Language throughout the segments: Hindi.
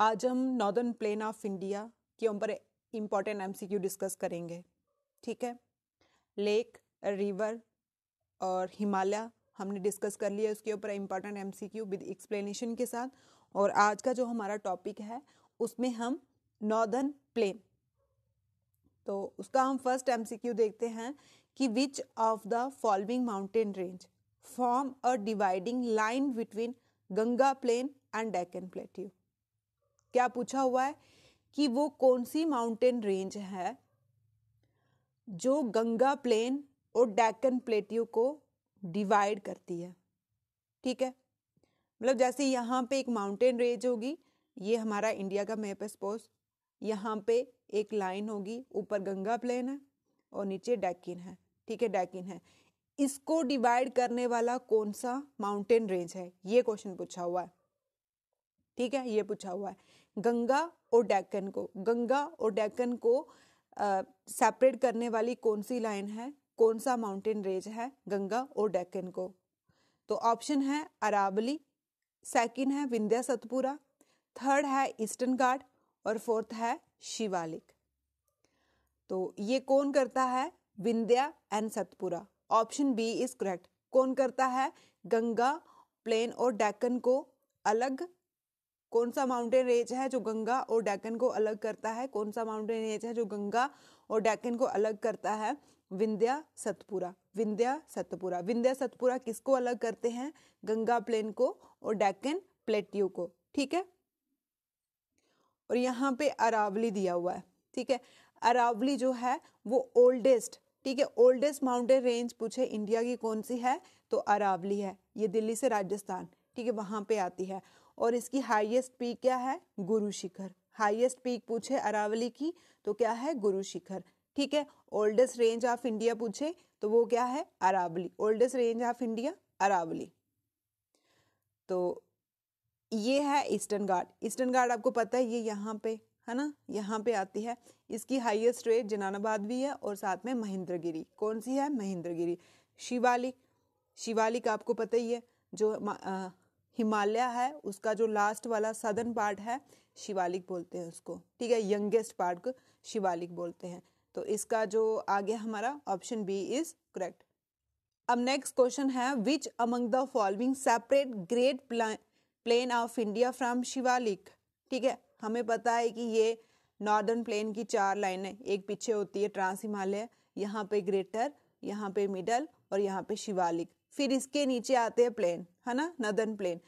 आज हम नॉर्दर्न प्लेन ऑफ इंडिया के ऊपर इम्पॉर्टेंट क्यू डिस्कस करेंगे ठीक है लेक रिवर और हिमालय हमने डिस्कस कर लिया उसके ऊपर इम्पॉर्टेंट क्यू विद एक्सप्लेनेशन के साथ और आज का जो हमारा टॉपिक है उसमें हम नॉर्दर्न प्लेन तो उसका हम फर्स्ट क्यू देखते हैं कि which of the following mountain range form a dividing line between Ganga plain and Deccan plateau क्या पूछा हुआ है कि वो कौन सी माउंटेन रेंज है जो गंगा प्लेन और डैकन प्लेटियो को डिवाइड करती है ठीक है मतलब जैसे यहाँ पे एक माउंटेन रेंज होगी ये हमारा इंडिया का मैप है सपोज यहाँ पे एक लाइन होगी ऊपर गंगा प्लेन है और नीचे डैकिन है ठीक है डैकिन है इसको डिवाइड करने वाला कौन सा माउंटेन रेंज है ये क्वेश्चन पूछा हुआ है ठीक है ये पूछा हुआ है गंगा और डेक्कन को गंगा और डेक्कन को सेपरेट करने वाली कौन सी लाइन है कौन सा माउंटेन रेंज है गंगा और डेक्कन को तो ऑप्शन है अरावली सेकंड है विंध्या सतपुरा थर्ड है ईस्टर्न घाट और फोर्थ है शिवालिक तो ये कौन करता है Vindhya and Satpura option B is correct कौन करता है गंगा प्लेन और डेक्कन को अलग कौन सा माउंटेन रेंज है जो गंगा और डैकन को अलग करता है कौन सा माउंटेन रेंज है जो गंगा और डैकन को अलग करता है विंध्या सतपुरा विंध्या सतपुरा विंध्या सतपुरा किसको अलग करते हैं गंगा प्लेन को और डैकन प्लेट्यू को ठीक है और यहाँ पे अरावली दिया हुआ है ठीक है अरावली जो है वो ओल्डेस्ट ठीक है ओल्डेस्ट माउंटेन रेंज पूछे इंडिया की कौन सी है तो अरावली है ये दिल्ली से राजस्थान ठीक है वहाँ पे आती है और इसकी हाईएस्ट पीक क्या है गुरु शिखर हाईएस्ट पीक पूछे अरावली की तो क्या है गुरु शिखर ठीक है ओल्डेस्ट रेंज ऑफ इंडिया पूछे तो वो क्या है Aravalli oldest range of India Aravalli तो ये है ईस्टर्न गार्ड ईस्टर्न गार्ड आपको पता है ये यहाँ पे है ना यहाँ पे आती है इसकी हाईएस्ट रेट जनानाबाद भी है और साथ में महेंद्रगिरी कौन सी है महेंद्रगिरी शिवालिक शिवालिक आपको पता ही है जो हिमालय है उसका जो लास्ट वाला सदर्न पार्ट है शिवालिक बोलते हैं उसको ठीक है यंगेस्ट पार्ट को शिवालिक बोलते हैं तो इसका जो आ गया हमारा ऑप्शन बी इज करेक्ट अब नेक्स्ट क्वेश्चन है which among the following separate great plain of India from Shivalik ठीक है हमें पता है कि ये नॉर्दर्न प्लेन की चार लाइनें एक पीछे होती है ट्रांस हिमालय यहाँ पे ग्रेटर यहाँ पे मिडल और यहाँ पे शिवालिक फिर इसके नीचे आते हैं प्लेन है ना नदन प्लेन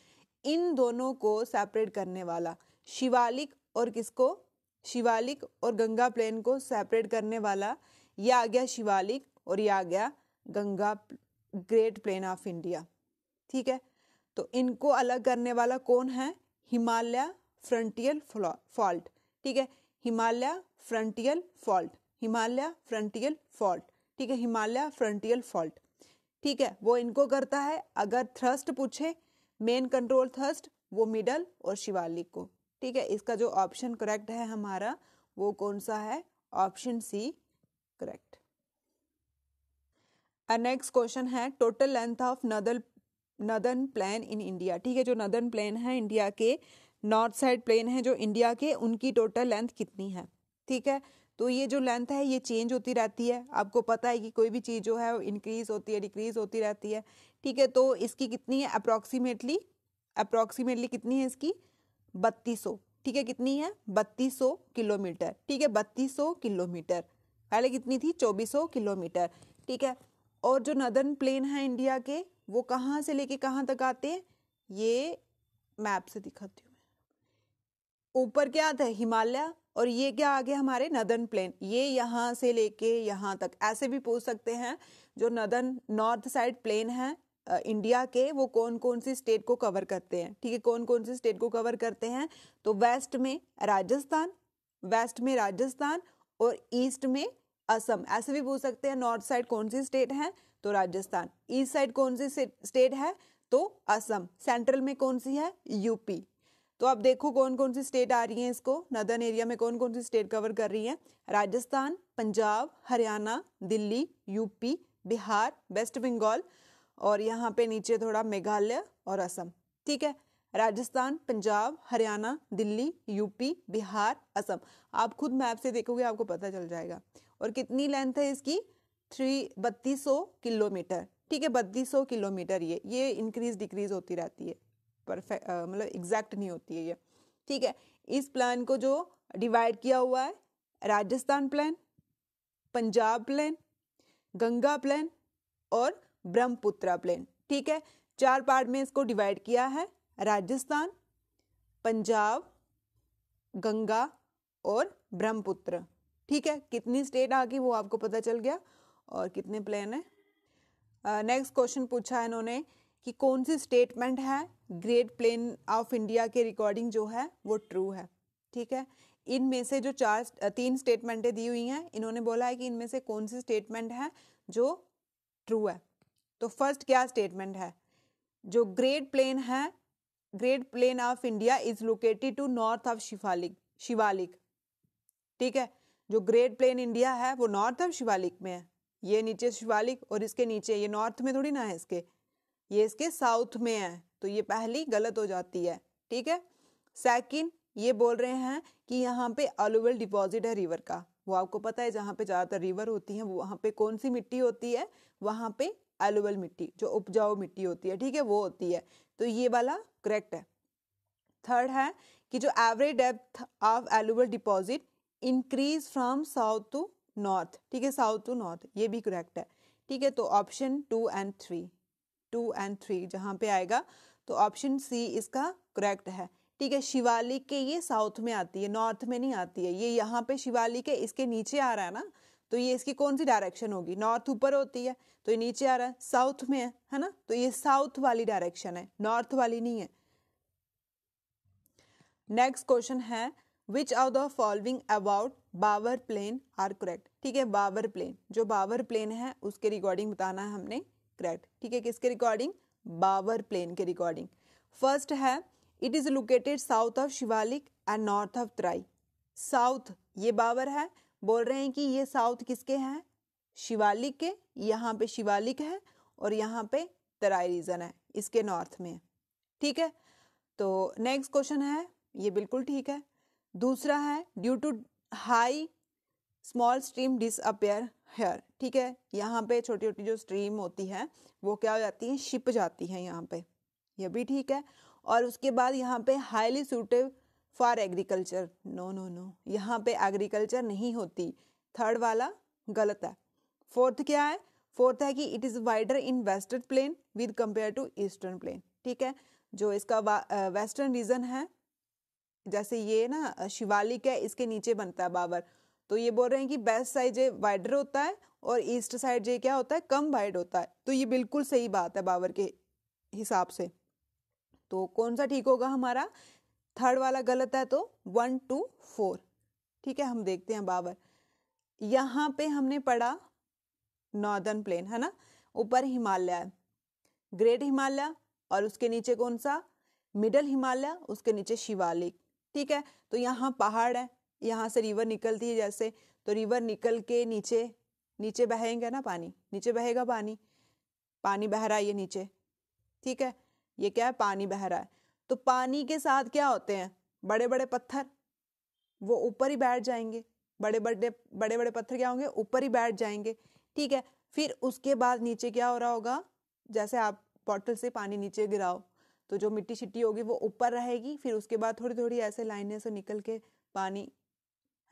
इन दोनों को सेपरेट करने वाला शिवालिक और किसको शिवालिक और गंगा प्लेन को सेपरेट करने वाला यह आ गया शिवालिक और यह आ गया Ganga great plain of India ठीक है तो इनको अलग करने वाला कौन है हिमालय फ्रंटियल फॉल्ट ठीक है Himalaya frontal fault Himalaya frontal fault ठीक है हिमालय फ्रंटियल फॉल्ट ठीक है वो इनको करता है अगर थ्रस्ट पूछे मेन कंट्रोल थ्रस्ट वो मिडल और शिवालिक को ठीक है इसका जो ऑप्शन करेक्ट है हमारा वो कौन सा है option C correct next question है total length of northern northern plain in India ठीक है जो नदन प्लान है इंडिया के नॉर्थ साइड प्लेन है जो इंडिया के उनकी टोटल लेंथ कितनी है ठीक है तो ये जो लेंथ है ये चेंज होती रहती है आपको पता है कि कोई भी चीज़ जो है इंक्रीज़ होती है डिक्रीज़ होती रहती है ठीक है तो इसकी कितनी है अप्रॉक्सीमेटली अप्रॉक्सीमेटली कितनी है इसकी बत्तीस ठीक है कितनी है बत्तीस किलोमीटर ठीक है बत्तीस किलोमीटर पहले कितनी थी चौबीस किलोमीटर ठीक है और जो नदर्न प्लेन है इंडिया के वो कहाँ से लेके कहाँ तक आते हैं ये मैप से दिखाती हूँ ऊपर क्या आता है हिमालय और ये क्या आ गया हमारे नदन प्लेन ये यहाँ से लेके यहाँ तक ऐसे भी पूछ सकते हैं जो नदन नॉर्थ साइड प्लेन है इंडिया के वो कौन कौन सी स्टेट को कवर करते हैं ठीक है कौन कौन सी स्टेट को कवर करते हैं तो वेस्ट में राजस्थान वेस्ट में राजस्थान और ईस्ट में असम ऐसे भी पूछ सकते हैं नॉर्थ साइड कौन सी स्टेट है तो राजस्थान ईस्ट साइड कौन सी स्टेट है तो असम सेंट्रल में कौन सी है यूपी तो आप देखो कौन कौन सी स्टेट आ रही हैं इसको नदर्न एरिया में कौन कौन सी स्टेट कवर कर रही हैं राजस्थान पंजाब हरियाणा दिल्ली यूपी बिहार वेस्ट बंगाल और यहाँ पे नीचे थोड़ा मेघालय और असम ठीक है राजस्थान पंजाब हरियाणा दिल्ली यूपी बिहार असम आप खुद मैप से देखोगे आपको पता चल जाएगा और कितनी लेंथ है इसकी थ्री बत्तीस किलोमीटर ठीक है बत्तीस किलोमीटर ये ये इंक्रीज डिक्रीज होती रहती है परफेक्ट मतलब एग्जैक्ट नहीं होती है ये ठीक है इस प्लान को जो डिवाइड किया हुआ है Rajasthan plain Punjab plain Ganga plain और ब्रह्मपुत्रा प्लान ठीक है चार पार्ट में इसको डिवाइड किया है राजस्थान पंजाब गंगा और ब्रह्मपुत्र ठीक है कितनी स्टेट आ गई वो आपको पता चल गया और कितने प्लान है नेक्स्ट क्वेश्चन पूछा है इन्होंने कि कौन सी स्टेटमेंट है ग्रेट प्लेन ऑफ इंडिया के रिकॉर्डिंग जो है वो ट्रू है ठीक है इनमें से जो चार तीन स्टेटमेंटें दी हुई हैं इन्होंने बोला है कि इनमें से कौन सी स्टेटमेंट है जो ट्रू है तो फर्स्ट क्या स्टेटमेंट है जो ग्रेट प्लेन है great plain of India is located to north of Shivalik Shivalik ठीक है जो ग्रेट प्लेन इंडिया है वो नॉर्थ ऑफ शिवालिक में है ये नीचे शिवालिक और इसके नीचे ये नॉर्थ में थोड़ी ना है इसके ये इसके साउथ में है तो ये पहली गलत हो जाती है ठीक है सेकंड ये बोल रहे हैं कि यहाँ पे अलोवेल डिपॉजिट है रिवर का वो आपको पता है जहाँ पे ज़्यादातर रिवर होती है वहाँ पे कौन सी मिट्टी होती है वहाँ पे एलोवेल मिट्टी जो उपजाऊ मिट्टी होती है ठीक है वो होती है तो ये वाला करेक्ट है थर्ड है कि जो average depth of alluvial deposit increase from south to north ठीक है साउथ टू नॉर्थ ये भी करेक्ट है ठीक है तो option two and three two and three जहाँ पे आएगा तो ऑप्शन सी इसका करेक्ट है ठीक है शिवालिक के ये साउथ में आती है नॉर्थ में नहीं आती है ये यहाँ पे शिवालिक है इसके नीचे आ रहा है ना तो ये इसकी कौन सी डायरेक्शन होगी नॉर्थ ऊपर होती है तो ये नीचे आ रहा है साउथ में है है ना तो ये साउथ वाली डायरेक्शन है नॉर्थ वाली नहीं है नेक्स्ट क्वेश्चन है which are the following about Bhabar plain are correct ठीक है बावर प्लेन जो बावर प्लेन है उसके रिकॉर्डिंग बताना है हमने क्रैट ठीक है किसके रिकॉर्डिंग बाबर प्लेन के रिकॉर्डिंग फर्स्ट है it is located south of Shivalik and north of Terai south ये बाबर है बोल रहे हैं कि ये साउथ किसके हैं शिवालिक के यहाँ पे शिवालिक है और यहाँ पे तराई रीजन है इसके नॉर्थ में ठीक है तो नेक्स्ट क्वेश्चन है ये बिल्कुल ठीक है दूसरा है due to high small stream disappear here ठीक है यहाँ पे छोटी छोटी जो स्ट्रीम होती है वो क्या हो जाती है शिप जाती है यहाँ पे ये भी ठीक है और उसके बाद यहाँ पे highly suitable for agriculture no no no यहाँ पे एग्रीकल्चर नहीं होती थर्ड वाला गलत है फोर्थ क्या है फोर्थ है कि it is wider in western plain with compare to eastern plain ठीक है जो इसका वेस्टर्न रीजन है जैसे ये ना शिवालिक है इसके नीचे बनता है बाबर तो ये बोल रहे हैं कि बेस्ट साइड जे वाइडर होता है और ईस्ट साइड जे क्या होता है कम वाइड होता है तो ये बिल्कुल सही बात है बाबर के हिसाब से तो कौन सा ठीक होगा हमारा थर्ड वाला गलत है तो वन टू फोर ठीक है हम देखते हैं बाबर यहाँ पे हमने पढ़ा नॉर्दर्न प्लेन है ना ऊपर हिमालय ग्रेट हिमालय और उसके नीचे कौन सा मिडल हिमालय उसके नीचे शिवालिक ठीक है तो यहाँ पहाड़ है यहाँ से रिवर निकलती है जैसे तो रिवर निकल के नीचे नीचे बहेंगे ना पानी नीचे बहेगा पानी पानी बह रहा है ये नीचे ठीक है ये क्या है पानी बह रहा है तो पानी के साथ क्या होते हैं बड़े बड़े पत्थर वो ऊपर ही बैठ जाएंगे बड़े बड़े बड़े बड़े पत्थर क्या होंगे ऊपर ही बैठ जाएंगे ठीक है फिर उसके बाद नीचे क्या हो रहा होगा जैसे आप बॉटल से पानी नीचे गिराओ तो जो मिट्टी छिट्टी होगी वो ऊपर रहेगी फिर उसके बाद थोड़ी थोड़ी ऐसे लाइने से निकल के पानी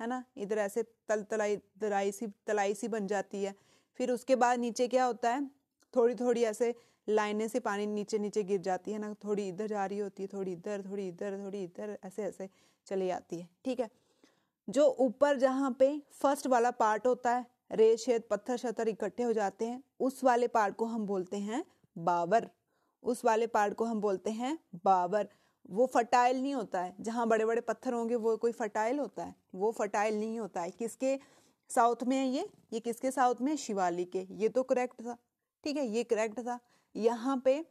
है ना इधर ऐसे तल तलाई तलाई सी तलाई सी बन जाती है फिर उसके बाद नीचे क्या होता है थोड़ी थोड़ी ऐसे लाइनें से पानी नीचे नीचे गिर जाती है ना थोड़ी इधर जा रही होती है थोड़ी इधर थोड़ी इधर थोड़ी इधर ऐसे ऐसे चली जाती है ठीक है जो ऊपर जहाँ पे फर्स्ट वाला पार्ट होता है रेत शेत पत्थर शत्थर इकट्ठे हो जाते हैं उस वाले पार्ट को हम बोलते हैं बावर उस वाले पार्ट को हम बोलते हैं बावर वो फर्टाइल नहीं होता है जहाँ बड़े बड़े पत्थर होंगे वो कोई फर्टाइल होता है वो फर्टाइल नहीं होता है किसके साउथ में है ये ये किसके साउथ में शिवाली के ये तो करेक्ट था ठीक है ये करेक्ट था यहाँ पे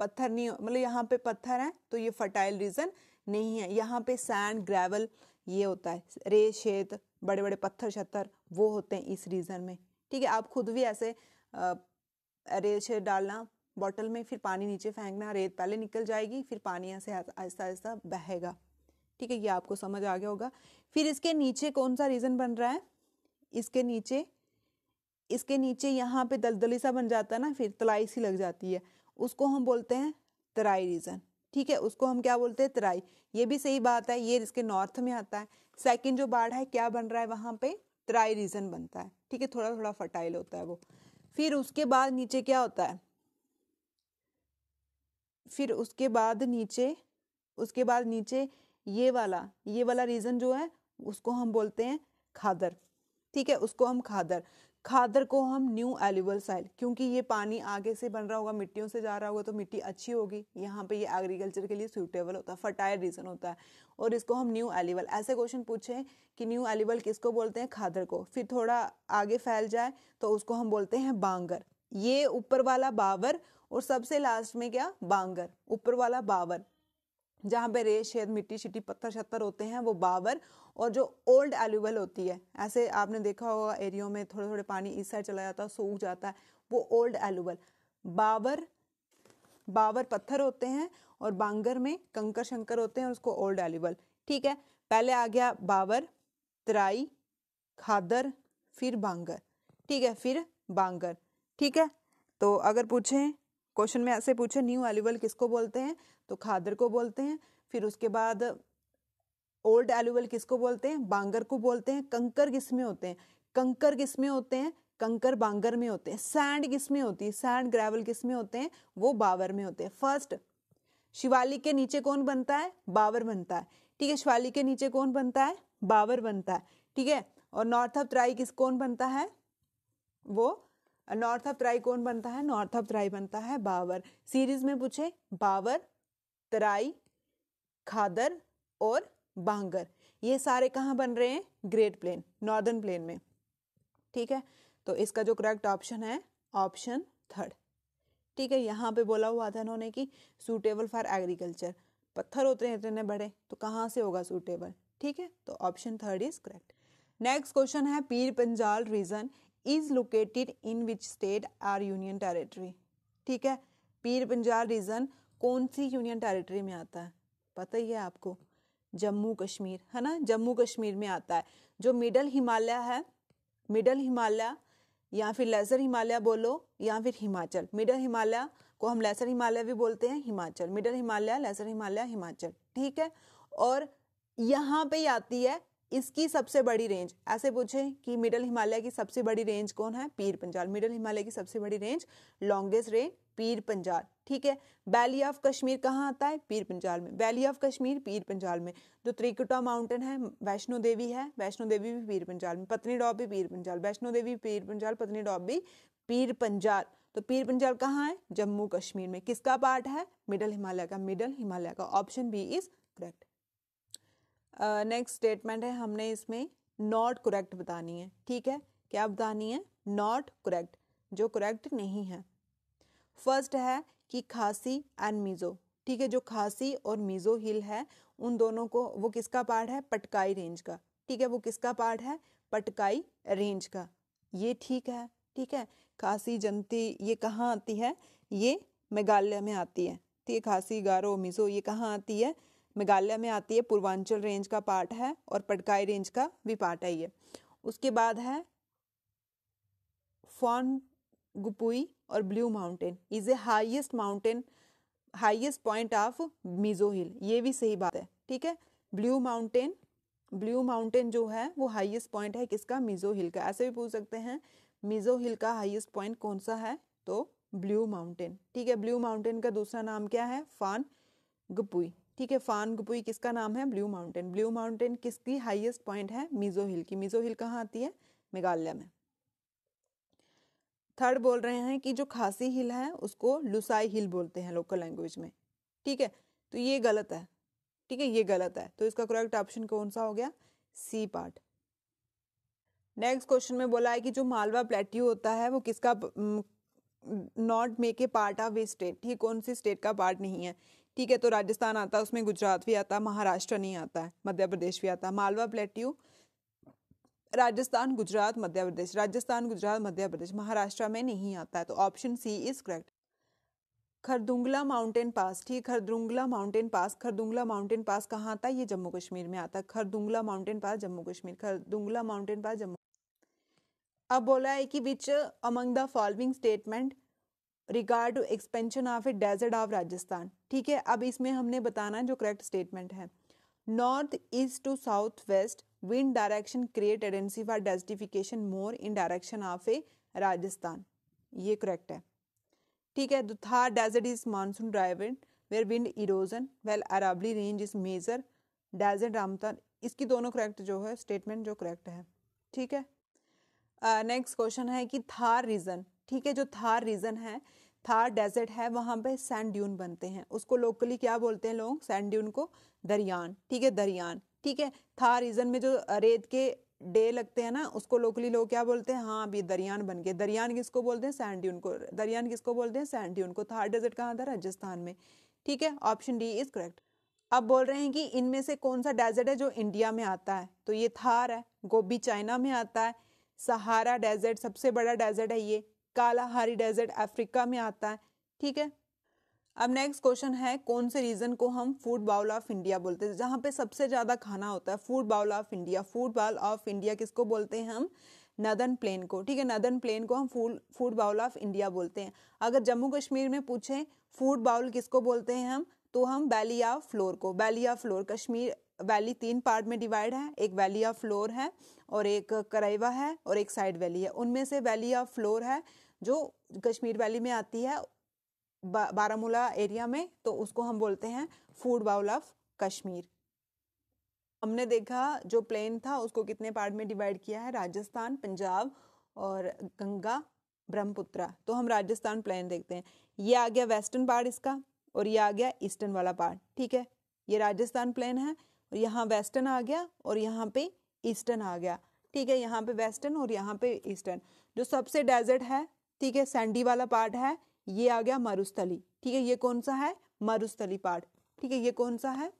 पत्थर नहीं मतलब यहाँ पे पत्थर है तो ये फर्टाइल रीजन नहीं है यहाँ पे सैंड ग्रेवल ये होता है रेत शेत बड़े बड़े पत्थर शत्थर वो होते हैं इस रीजन में ठीक है आप खुद भी ऐसे रेत शेत डालना बॉटल में फिर पानी नीचे फेंकना रेत पहले निकल जाएगी फिर पानी यहाँ से आहिस्ता आहिस्ता बहेगा ठीक है ये आपको समझ आ गया होगा फिर इसके नीचे कौन सा रीज़न बन रहा है इसके नीचे इसके नीचे यहाँ पे दलदली सा बन जाता है ना फिर तलाई सी लग जाती है उसको हम बोलते हैं तराई रीज़न ठीक है उसको हम क्या बोलते हैं तराई ये भी सही बात है ये इसके नॉर्थ में आता है सेकंड जो बाढ़ है क्या बन रहा है वहाँ पे तराई रीज़न बनता है ठीक है थोड़ा थोड़ा फर्टाइल होता है वो फिर उसके बाद नीचे क्या होता है फिर उसके बाद नीचे उसके बाद नीचे ये वाला ये वाला रीज़न जो है उसको हम बोलते हैं खादर ठीक है उसको हम खादर खादर को हम न्यू एलिवल साइल क्योंकि ये पानी आगे से बन रहा होगा मिट्टियों से जा रहा होगा तो मिट्टी अच्छी होगी यहाँ पे ये एग्रीकल्चर के लिए सूटेबल होता है फर्टाइल रीजन होता है और इसको हम न्यू एलिवल ऐसे क्वेश्चन पूछे कि न्यू एलिवल किसको बोलते हैं खादर को फिर थोड़ा आगे फैल जाए तो उसको हम बोलते हैं बांगर ये ऊपर वाला बावर और सबसे लास्ट में क्या बांगर ऊपर वाला बावर जहाँ पे रेत शेद मिट्टी शिट्टी पत्थर शत्तर होते हैं वो बावर और जो ओल्ड एल्यूवल होती है ऐसे आपने देखा होगा एरियो में थोड़े थोड़े पानी इस साइड चला जाता है सूख जाता है वो ओल्ड एल्यूवल बावर बावर पत्थर होते हैं और बांगर में कंकर शंकर होते हैं उसको ओल्ड एल्यूवल ठीक है पहले आ गया बावर तराई खादर फिर बांगर ठीक है फिर बांगर ठीक है तो अगर पूछें क्वेश्चन में ऐसे पूछे न्यू एल्यूवल किसको बोलते हैं तो खादर को बोलते हैं फिर उसके बाद ओल्ड एल्यूवल किसको बोलते हैं बांगर को बोलते हैं कंकर किस में होते हैं कंकर किस में होते हैं कंकर बांगर में होते हैं सैंड किस में होती है सैंड ग्रेवल किस में होते हैं वो बावर में होते हैं फर्स्ट शिवालिक के नीचे कौन बनता है बावर बनता है ठीक है शिवालिक के नीचे कौन बनता है बावर बनता है ठीक है और नॉर्थ ऑफ ट्राई किस कौन बनता है वो नॉर्थ ऑफ तराई कौन बनता है नॉर्थ ऑफ तराई बनता है बावर सीरीज में पूछे बावर तराई खादर और बांगर ये सारे कहाँ बन रहे हैं ग्रेट प्लेन नॉर्दर्न प्लेन में ठीक है तो इसका जो करेक्ट ऑप्शन है ऑप्शन थर्ड ठीक है यहाँ पे बोला हुआ था इन्होंने कि सूटेबल फॉर एग्रीकल्चर पत्थर उतरे इतने बड़े तो कहाँ से होगा सूटेबल ठीक है तो option third is correct next question है Pir Panjal region is located in which state or union territory ठीक है पीर पंजाब रीजन कौन सी यूनियन टेरिटरी में आता है पता ही है आपको जम्मू कश्मीर है ना जम्मू कश्मीर में आता है जो मिडल हिमालय है मिडल हिमालय या फिर लेसर हिमालय बोलो या फिर हिमाचल मिडल हिमालय को हम लेसर हिमालय भी बोलते हैं हिमाचल मिडल हिमालय लेसर हिमालय हिमाचल ठीक है और यहाँ पे आती है इसकी सबसे बड़ी रेंज ऐसे पूछें कि मिडल हिमालय की सबसे बड़ी रेंज कौन है पीर पंजाल मिडल हिमालय की सबसे बड़ी रेंज लॉन्गेस्ट रेंज पीर पंजाल ठीक है वैली ऑफ कश्मीर कहाँ आता है पीर पंजाल में वैली ऑफ कश्मीर पीर पंजाल में जो त्रिकुटा माउंटेन है वैष्णो देवी है वैष्णो देवी भी पीर पंजाल में पत्नी डॉप भी पीर पंजाल वैष्णो देवी पीर पंजाल पत्नी डॉप भी पीर पंजाल तो पीर पंजाल कहाँ है जम्मू कश्मीर में किसका पार्ट है मिडल हिमालय का मिडल हिमालय का option B is correct next statement है हमने इसमें नॉट करेक्ट बतानी है ठीक है क्या बतानी है नॉट करेक्ट जो करेक्ट नहीं है फर्स्ट है कि खांसी एंड मीज़ो ठीक है जो खांसी और मीज़ो हिल है उन दोनों को वो किसका पार्ट है पटकाई रेंज का ठीक है वो किसका पार्ट है पटकाई रेंज का ये ठीक है ठीक है खांसी जनती ये कहाँ आती है ये मेघालय में आती है ठीक है खांसी गारो मिज़ो ये कहाँ आती है मेघालय में आती है पूर्वांचल रेंज का पार्ट है और पटकाई रेंज का भी पार्ट है ये उसके बाद है फॉन गुपुई और blue mountain is a highest mountain highest point of Mizo hill ये भी सही बात है ठीक है ब्लू माउंटेन ब्लू माउंटेन जो है वो हाईएस्ट पॉइंट है किसका मिजो हिल का ऐसे भी पूछ सकते हैं मिजो हिल का हाईएस्ट पॉइंट कौन सा है तो ब्लू माउंटेन ठीक है ब्लू माउंटेन का दूसरा नाम क्या है फान गपुई ठीक है फान गुपुई किसका नाम है ब्लू माउंटेन ब्लू माउंटेन किसकी हाईएस्ट पॉइंट है मिजो हिल की मिजो हिल कहाँ आती है मेघालय में थर्ड बोल रहे हैं कि जो खासी हिल है उसको लुसाई हिल बोलते हैं लोकल लैंग्वेज में ठीक है तो ये गलत है ठीक है ये गलत है तो इसका करेक्ट ऑप्शन कौन सा हो गया सी पार्ट नेक्स्ट क्वेश्चन में बोला है कि जो मालवा प्लेट्यू होता है वो किसका not make a part of a state ठीक कौन सी स्टेट का पार्ट नहीं है ठीक है तो राजस्थान आता है उसमें गुजरात भी आता है महाराष्ट्र नहीं आता है मध्य प्रदेश भी आता है मालवा प्लेट्यू राजस्थान गुजरात मध्य प्रदेश राजस्थान गुजरात मध्य प्रदेश महाराष्ट्र में नहीं आता है तो option C is correct Khardungla mountain pass ठीक Khardungla mountain pass Khardungla mountain pass कहाँ आता है ये जम्मू कश्मीर में आता है Khardungla mountain pass Jammu Kashmir Khardungla mountain pass Jammu अब बोला है कि which among the following statement regard to expansion of a desert of Rajasthan ठीक है अब इसमें हमने बताना जो करेक्ट स्टेटमेंट है north east to south west wind direction create tendency for desertification more in direction of a Rajasthan ये करेक्ट है ठीक है the desert is monsoon driven where wind erosion well अराबली रेंज इज मेजर डेजर्ट रामतान इसकी दोनों करेक्ट जो है स्टेटमेंट जो करेक्ट है ठीक है नेक्स्ट uh, क्वेश्चन है कि थार रीजन ठीक है जो थार रीजन है थार डेजर्ट है वहाँ पे सैंड ड्यून बनते हैं उसको लोकली क्या बोलते हैं लोग सैंड ड्यून को दरियान ठीक है दरियान ठीक है थार रीजन में जो रेत के डे लगते हैं ना उसको लोकली लोग क्या बोलते हैं हाँ अभी दरियान बन गए दरियान किसको बोलते हैं सैंड ड्यून को दरियान किसको बोलते हैं सैंड ड्यून को थार डेजर्ट कहाँ था राजस्थान में ठीक है ऑप्शन डी इज करेक्ट अब बोल रहे हैं कि इनमें से कौन सा डेजर्ट है जो इंडिया में आता है तो ये थार है गोभी चाइना में आता है सहारा डेजर्ट सबसे बड़ा डेजर्ट है ये कालाहारी डेजर्ट अफ्रीका में आता है ठीक है अब नेक्स्ट क्वेश्चन है कौन से रीजन को हम फूड बाउल ऑफ इंडिया बोलते हैं जहाँ पे सबसे ज्यादा खाना होता है food bowl of India food bowl of India किसको बोलते हैं हम नदन प्लेन को ठीक है नदन प्लेन को हम food food bowl of India बोलते हैं अगर जम्मू कश्मीर में पूछें फूड बाउल किसको बोलते हैं हम तो हम बैलिया फ्लोर को बैलिया फ्लोर कश्मीर वैली तीन पार्ट में डिवाइड है एक वैली ऑफ फ्लोर है और एक कराइवा है और एक साइड वैली है उनमें से वैली ऑफ फ्लोर है जो कश्मीर वैली में आती है बा, बारामूला एरिया में तो उसको हम बोलते हैं फूड बाउल ऑफ कश्मीर हमने देखा जो प्लेन था उसको कितने पार्ट में डिवाइड किया है राजस्थान पंजाब और गंगा ब्रह्मपुत्रा तो हम राजस्थान प्लेन देखते हैं ये आ गया वेस्टर्न पार्ट इसका और ये आ गया ईस्टर्न वाला पार्ट ठीक है ये राजस्थान प्लेन है और यहाँ वेस्टर्न आ गया और यहाँ पे ईस्टर्न आ गया ठीक है यहाँ पे वेस्टर्न और यहाँ पे ईस्टर्न जो सबसे डेजर्ट है ठीक है सैंडी वाला पार्ट है ये आ गया मरुस्थली ठीक है ये कौन सा है मरुस्थली पार्ट ठीक है ये कौन सा है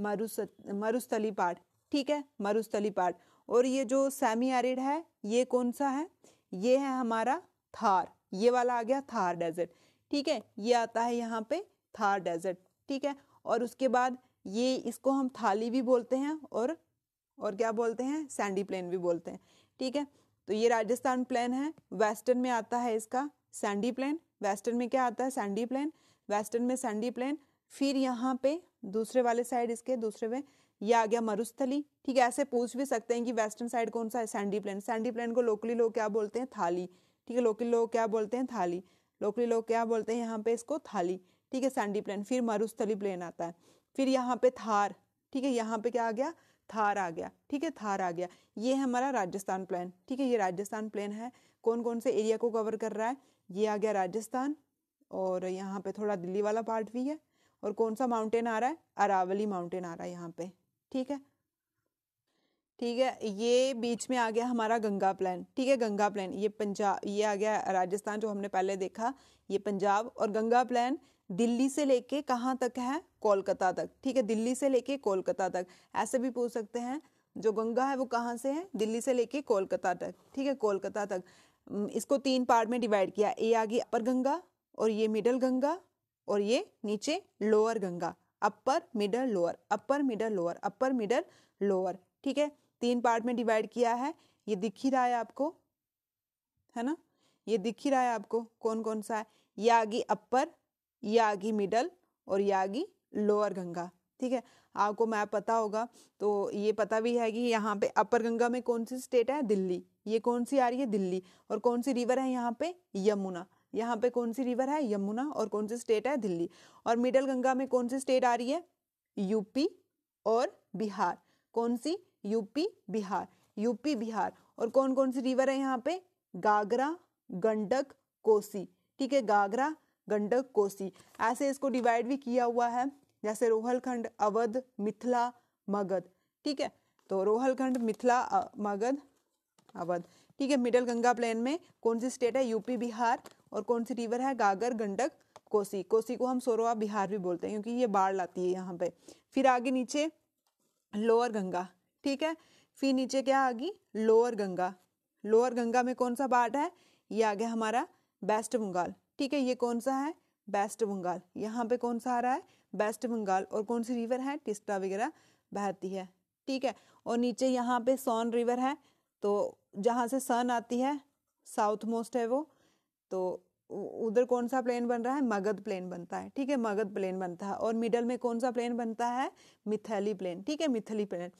मरुस मरुस्थली पार्ट ठीक है मरुस्थली पार्ट और ये जो सेमी एरिड है ये कौन सा है ये है हमारा थार ये वाला आ गया थार डेजर्ट ठीक है ये आता है यहाँ पे थार डेजर्ट ठीक है और उसके बाद ये इसको हम थाली भी बोलते हैं और और क्या बोलते हैं सैंडी प्लेन भी बोलते हैं ठीक है तो ये राजस्थान प्लेन है वेस्टर्न में आता है इसका सैंडी प्लेन वेस्टर्न में क्या आता है सैंडी प्लेन वेस्टर्न में सैंडी प्लेन फिर यहाँ पे दूसरे वाले साइड इसके दूसरे में ये आ गया मरुस्थली ठीक है ऐसे पूछ भी सकते हैं कि वेस्टर्न साइड कौन सा है सैंडी प्लेन सैंडी प्लेन को लोकली लोग क्या बोलते हैं थाली ठीक है लोकली लोग क्या बोलते हैं थाली लोकली लोग क्या बोलते हैं यहाँ पे इसको थाली ठीक है सैंडी प्लेन फिर मरुस्थली प्लेन आता है फिर यहाँ पे थार ठीक है यहाँ पे क्या आ गया थार आ गया ठीक है थार आ गया ये है हमारा राजस्थान प्लान ठीक है ये राजस्थान प्लान है कौन कौन से एरिया को कवर कर रहा है ये आ गया राजस्थान और यहाँ पे थोड़ा दिल्ली वाला पार्ट भी है और कौन सा माउंटेन आ रहा है अरावली माउंटेन आ रहा है यहाँ पे ठीक है ठीक है ये बीच में आ गया हमारा गंगा प्लान ठीक है गंगा प्लान ये पंजाब ये आ गया राजस्थान जो हमने पहले देखा ये पंजाब और गंगा प्लान दिल्ली से लेके कहाँ तक है कोलकाता तक ठीक है दिल्ली से लेके कोलकाता तक ऐसे भी पूछ सकते हैं जो गंगा है वो कहाँ से है दिल्ली से लेके कोलकाता तक ठीक है कोलकाता तक इसको तीन पार्ट में डिवाइड किया ए आ गई अपर गंगा और ये मिडल गंगा और ये नीचे lower Ganga upper middle lower upper middle lower upper middle lower ठीक है तीन पार्ट में डिवाइड किया है ये दिख ही रहा है आपको है ना ये दिख ही रहा है आपको कौन कौन सा है ये आ गई अपर यागी मिडल और यागी लोअर गंगा ठीक है आपको मैप पता होगा तो ये पता भी है कि यहाँ पे अपर गंगा में कौन सी स्टेट है दिल्ली ये कौन सी आ रही है दिल्ली और कौन सी रिवर है यहाँ पे यमुना यहाँ पे कौन सी रिवर है यमुना और कौन सी स्टेट है दिल्ली और मिडल गंगा में कौन सी स्टेट आ रही है यूपी और बिहार कौन सी यूपी बिहार यूपी बिहार और कौन कौन सी रिवर है यहाँ पे गागरा गंडक कोसी ठीक है गागरा गंडक कोसी ऐसे इसको डिवाइड भी किया हुआ है जैसे रोहलखंड अवध मिथिला मगध ठीक है तो रोहलखंड मिथिला मगध अवध ठीक है मिडल गंगा प्लेन में कौन सी स्टेट है यूपी बिहार और कौन सी रिवर है गागर गंडक कोसी कोसी को हम सोरोवा बिहार भी बोलते हैं क्योंकि ये बाढ़ लाती है यहाँ पे फिर आगे नीचे लोअर गंगा ठीक है फिर नीचे क्या आ गई लोअर गंगा लोअर गंगा में कौन सा पार्ट है ये आ गया हमारा वेस्ट बंगाल ठीक है ये कौन सा है वेस्ट बंगाल यहाँ पे कौन सा आ रहा है वेस्ट बंगाल और कौन सी रिवर है टिस्टा वगैरह बहती है ठीक है और नीचे यहाँ पे सोन रिवर है तो जहाँ से सन आती है साउथ मोस्ट है वो तो उधर कौन सा प्लेन बन रहा है मगध प्लेन बनता है ठीक है मगध प्लेन बनता है और मिडल में कौन सा प्लेन बनता है मिथैली प्लेन ठीक है मिथैली प्लेन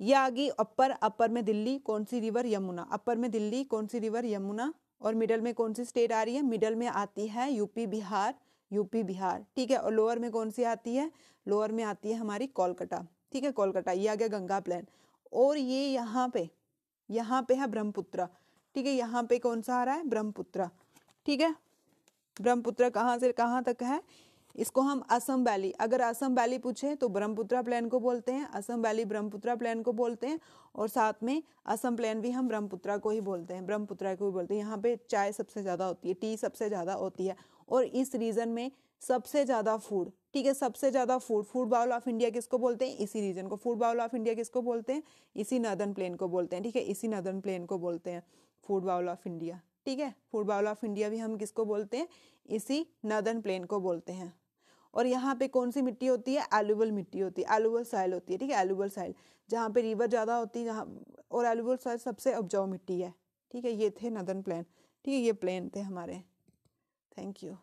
ये आ गई अपर अपर में दिल्ली कौन सी रिवर यमुना अपर में दिल्ली कौन सी रिवर यमुना और मिडल में कौन सी स्टेट आ रही है मिडल में आती है यूपी बिहार यूपी बिहार ठीक है और लोअर में कौन सी आती है लोअर में आती है हमारी कोलकाता ठीक है कोलकाता ये आ गया गंगा प्लान और ये यहाँ पे यहाँ पे है ब्रह्मपुत्र ठीक है यहाँ पे कौन सा आ रहा है ब्रह्मपुत्र ठीक है ब्रह्मपुत्र कहाँ से कहाँ तक है इसको हम असम वैली अगर असम वैली पूछें तो ब्रह्मपुत्रा प्लान को बोलते हैं असम वैली ब्रह्मपुत्रा प्लान को बोलते हैं और साथ में असम प्लान भी हम ब्रह्मपुत्रा को ही बोलते हैं ब्रह्मपुत्रा को ही बोलते हैं यहाँ पे चाय सबसे ज़्यादा होती है टी सबसे ज़्यादा होती है और इस रीजन में सबसे ज़्यादा फूड ठीक है सबसे ज़्यादा food food bowl of India किसको बोलते हैं इसी रीजन को फूड बाउल ऑफ इंडिया किसको बोलते हैं इसी नदर्न प्लेन को बोलते हैं ठीक है इसी नदर्न प्लेन को बोलते हैं फूड बाउल ऑफ इंडिया ठीक है फूड बाउल ऑफ इंडिया भी हम किसको बोलते हैं इसी नदर्न प्लेन को बोलते हैं और यहाँ पे कौन सी मिट्टी होती है एलुबल मिट्टी होती है एलुबल साइल होती है ठीक है एलुबल साइल जहाँ पे रिवर ज़्यादा होती है जहाँ और एलुबल साइल सबसे उपजाऊ मिट्टी है ठीक है ये थे नदन प्लान ठीक है ये प्लान थे हमारे थैंक यू